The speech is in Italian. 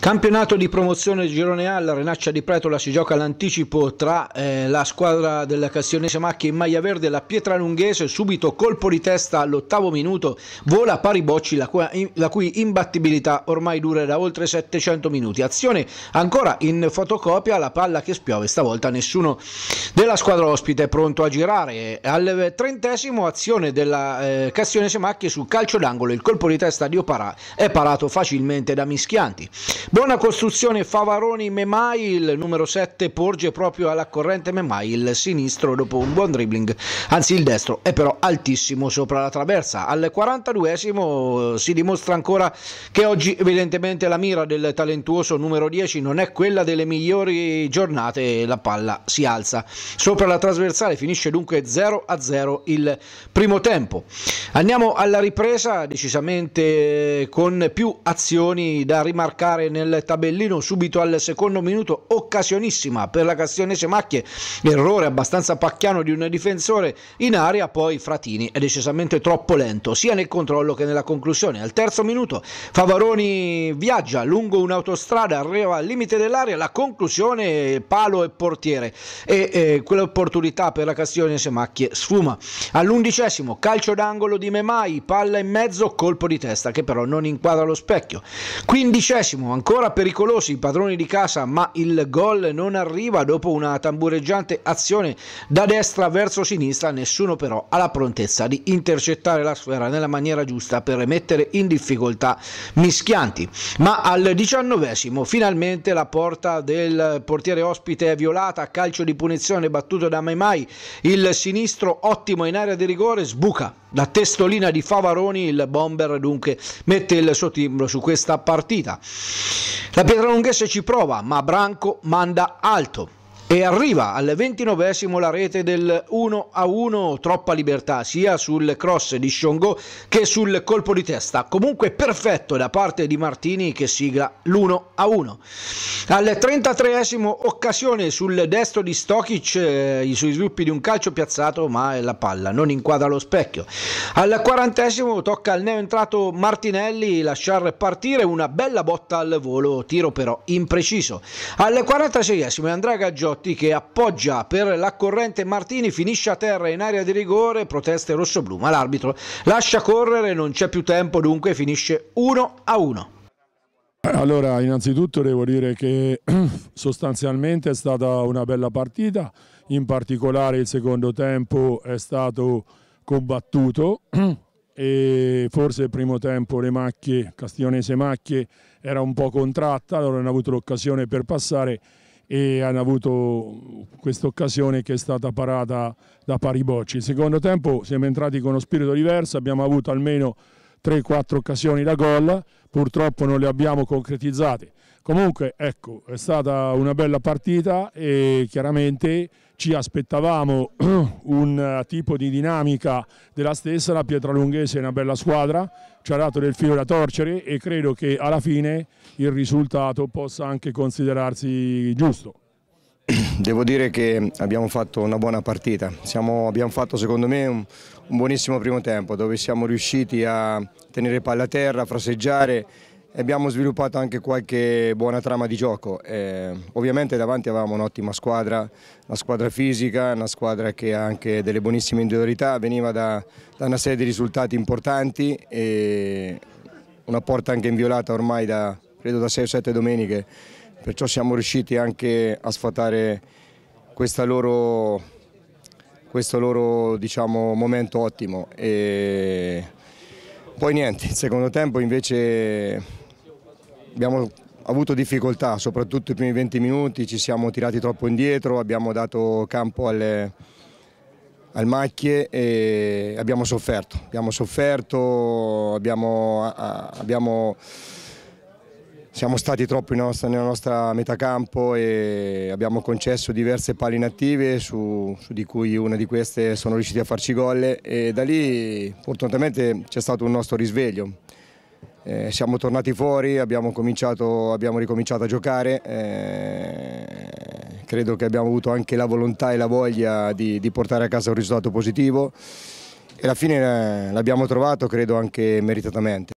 Campionato di promozione Girone A, la Renaccia di Pretola si gioca all'anticipo tra eh, la squadra della Castionese Macchi e maglia verde e la Pietralunghese, subito colpo di testa all'ottavo minuto, vola pari bocci la, la, cui imbattibilità ormai dura da oltre 700 minuti. Azione ancora in fotocopia, la palla che spiove, stavolta nessuno della squadra ospite è pronto a girare. Al trentesimo azione della eh, Castionese Macchi sul calcio d'angolo, il colpo di testa di Oparà è parato facilmente da Mischianti. Buona costruzione Favaroni Memai, il numero 7 porge proprio alla corrente Memai il sinistro dopo un buon dribbling, anzi il destro è però altissimo sopra la traversa. Al 42esimo eh, si dimostra ancora che oggi evidentemente la mira del talentuoso numero 10 non è quella delle migliori giornate, la palla si alza. Sopra la trasversale finisce dunque 0 a 0 il primo tempo. Andiamo alla ripresa decisamente eh, con più azioni da rimarcare nel nel tabellino subito al secondo minuto, occasionissima per la Castionese Macchie, errore abbastanza pacchiano di un difensore in area, poi Fratini è decisamente troppo lento sia nel controllo che nella conclusione. Al terzo minuto Favaroni viaggia lungo un'autostrada, arriva al limite dell'area, la conclusione palo e portiere e eh, quell'opportunità per la Castionese Macchie sfuma. All'undicesimo calcio d'angolo di Memai, palla in mezzo, colpo di testa che però non inquadra lo specchio. Quindicesimo ancora Ancora pericolosi i padroni di casa, ma il gol non arriva dopo una tambureggiante azione da destra verso sinistra. Nessuno però ha la prontezza di intercettare la sfera nella maniera giusta per mettere in difficoltà Mischianti. Ma al diciannovesimo finalmente la porta del portiere ospite è violata, calcio di punizione battuto da Maimai, il sinistro ottimo in area di rigore sbuca. La testolina di Favaroni il bomber dunque mette il suo timbro su questa partita. La Pietralunghese ci prova, ma Branco manda alto. E arriva al ventinovesimo la rete del 1 a 1, troppa libertà sia sul cross di Shongo che sul colpo di testa. Comunque perfetto da parte di Martini che sigla l'1 a 1. Al 33esimo occasione sul destro di Stokic, eh, i suoi sviluppi di un calcio piazzato, ma la palla non inquadra lo specchio. Al 40esimo tocca al neoentrato Martinelli lasciar partire una bella botta al volo, tiro però impreciso. Al 46esimo Andrea Gaggiotti Totti che appoggia per la corrente Martini, finisce a terra in area di rigore, proteste rossoblù, ma l'arbitro lascia correre, non c'è più tempo, dunque finisce 1 a 1. Allora, innanzitutto devo dire che sostanzialmente è stata una bella partita, in particolare il secondo tempo è stato combattuto e forse il primo tempo le macchie, Castiglionese Macchie, era un po' contratta, allora hanno avuto l'occasione per passare e hanno avuto questa occasione che è stata parata da pari bocci. Il secondo tempo siamo entrati con uno spirito diverso, abbiamo avuto almeno 3-4 occasioni da gol, purtroppo non le abbiamo concretizzate. Comunque, ecco, è stata una bella partita e chiaramente ci aspettavamo un tipo di dinamica della stessa, la Pietralunghese è una bella squadra, ci ha dato del filo da torcere e credo che alla fine il risultato possa anche considerarsi giusto. devo dire che abbiamo fatto una buona partita. Siamo, abbiamo fatto secondo me un, un, buonissimo primo tempo dove siamo riusciti a tenere palla a terra, a fraseggiare e abbiamo sviluppato anche qualche buona trama di gioco. E, eh, ovviamente davanti avevamo un'ottima squadra, una squadra fisica, una squadra che ha anche delle buonissime individualità, veniva da, da una serie di risultati importanti e una porta anche inviolata ormai da, credo da 6 o 7 domeniche perciò siamo riusciti anche a sfatare loro, questo loro diciamo, momento ottimo. E poi niente, il secondo tempo invece abbiamo avuto difficoltà, soprattutto i primi 20 minuti, ci siamo tirati troppo indietro, abbiamo dato campo alle, al Macchie e abbiamo sofferto, abbiamo sofferto, abbiamo, abbiamo siamo stati troppo nostra, nella nostra metà campo e abbiamo concesso diverse pali inattive su, su, di cui una di queste sono riusciti a farci gol e da lì fortunatamente c'è stato un nostro risveglio. Eh, siamo tornati fuori, abbiamo, abbiamo ricominciato a giocare, eh, credo che abbiamo avuto anche la volontà e la voglia di, di portare a casa un risultato positivo e alla fine eh, l'abbiamo trovato credo anche meritatamente.